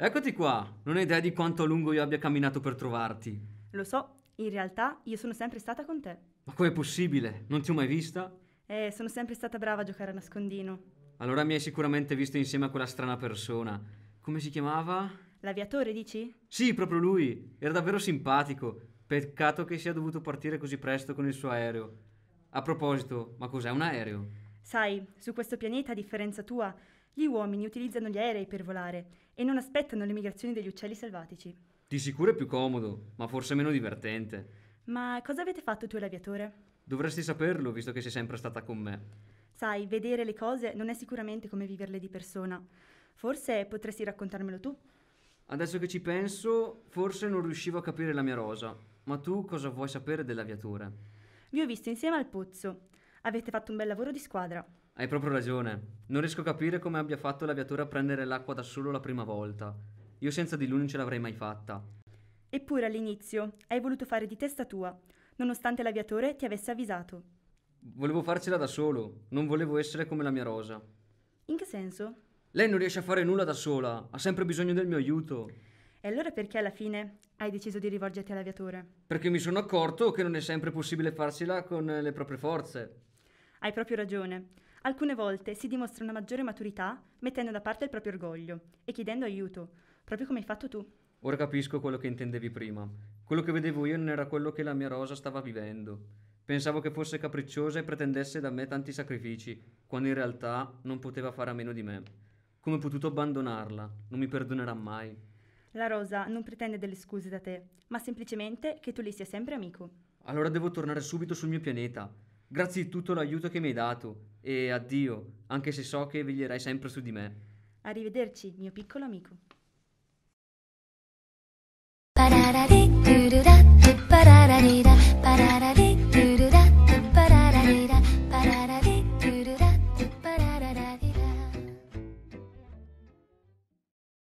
Eccoti qua, non hai idea di quanto a lungo io abbia camminato per trovarti. Lo so, in realtà io sono sempre stata con te. Ma com'è possibile? Non ti ho mai vista? Eh, sono sempre stata brava a giocare a nascondino. Allora mi hai sicuramente visto insieme a quella strana persona. Come si chiamava? L'aviatore, dici? Sì, proprio lui. Era davvero simpatico. Peccato che sia dovuto partire così presto con il suo aereo. A proposito, ma cos'è un aereo? Sai, su questo pianeta, a differenza tua, gli uomini utilizzano gli aerei per volare e non aspettano le migrazioni degli uccelli selvatici. Di sicuro è più comodo, ma forse meno divertente. Ma cosa avete fatto tu e l'aviatore? Dovresti saperlo, visto che sei sempre stata con me. Sai, vedere le cose non è sicuramente come viverle di persona. Forse potresti raccontarmelo tu. Adesso che ci penso, forse non riuscivo a capire la mia rosa. Ma tu cosa vuoi sapere dell'aviatore? Vi ho visto insieme al pozzo. Avete fatto un bel lavoro di squadra. Hai proprio ragione. Non riesco a capire come abbia fatto l'aviatore a prendere l'acqua da solo la prima volta. Io senza di lui non ce l'avrei mai fatta. Eppure all'inizio hai voluto fare di testa tua, nonostante l'aviatore ti avesse avvisato. Volevo farcela da solo, non volevo essere come la mia rosa. In che senso? Lei non riesce a fare nulla da sola, ha sempre bisogno del mio aiuto. E allora perché alla fine hai deciso di rivolgerti all'aviatore? Perché mi sono accorto che non è sempre possibile farcela con le proprie forze. Hai proprio ragione. Alcune volte si dimostra una maggiore maturità mettendo da parte il proprio orgoglio e chiedendo aiuto, proprio come hai fatto tu. Ora capisco quello che intendevi prima. Quello che vedevo io non era quello che la mia rosa stava vivendo. Pensavo che fosse capricciosa e pretendesse da me tanti sacrifici, quando in realtà non poteva fare a meno di me. Come ho potuto abbandonarla? Non mi perdonerà mai. La rosa non pretende delle scuse da te, ma semplicemente che tu le sia sempre amico. Allora devo tornare subito sul mio pianeta. Grazie di tutto l'aiuto che mi hai dato e addio, anche se so che veglierai sempre su di me. Arrivederci, mio piccolo amico.